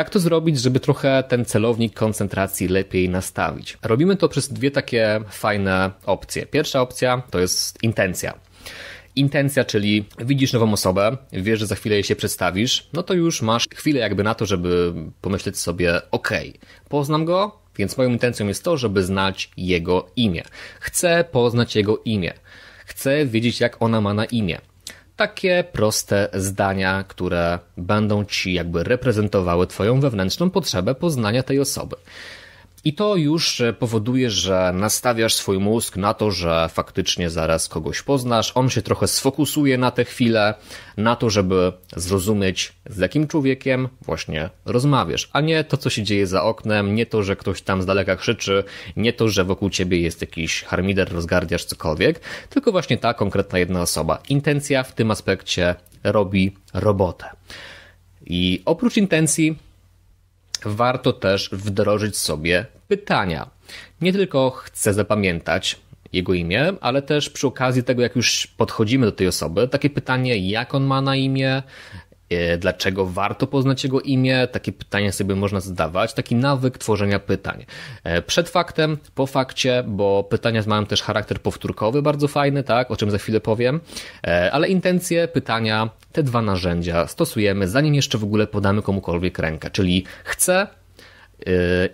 Jak to zrobić, żeby trochę ten celownik koncentracji lepiej nastawić? Robimy to przez dwie takie fajne opcje. Pierwsza opcja to jest intencja. Intencja, czyli widzisz nową osobę, wiesz, że za chwilę jej się przedstawisz, no to już masz chwilę jakby na to, żeby pomyśleć sobie, ok, poznam go, więc moją intencją jest to, żeby znać jego imię. Chcę poznać jego imię. Chcę wiedzieć, jak ona ma na imię takie proste zdania, które będą ci jakby reprezentowały Twoją wewnętrzną potrzebę poznania tej osoby. I to już e, powoduje, że nastawiasz swój mózg na to, że faktycznie zaraz kogoś poznasz. On się trochę sfokusuje na tę chwilę, na to, żeby zrozumieć, z jakim człowiekiem właśnie rozmawiasz, a nie to, co się dzieje za oknem, nie to, że ktoś tam z daleka krzyczy, nie to, że wokół ciebie jest jakiś harmider, rozgardiasz cokolwiek, tylko właśnie ta konkretna jedna osoba. Intencja w tym aspekcie robi robotę. I oprócz intencji warto też wdrożyć sobie pytania. Nie tylko chcę zapamiętać jego imię, ale też przy okazji tego, jak już podchodzimy do tej osoby, takie pytanie, jak on ma na imię, E, dlaczego warto poznać jego imię, takie pytania sobie można zadawać, taki nawyk tworzenia pytań. E, przed faktem, po fakcie, bo pytania mają też charakter powtórkowy, bardzo fajny, tak, o czym za chwilę powiem, e, ale intencje, pytania, te dwa narzędzia stosujemy, zanim jeszcze w ogóle podamy komukolwiek rękę, czyli chcę,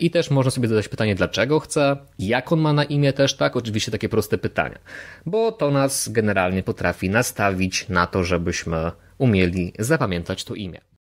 i też można sobie zadać pytanie, dlaczego chce, jak on ma na imię też, tak? Oczywiście takie proste pytania, bo to nas generalnie potrafi nastawić na to, żebyśmy umieli zapamiętać to imię.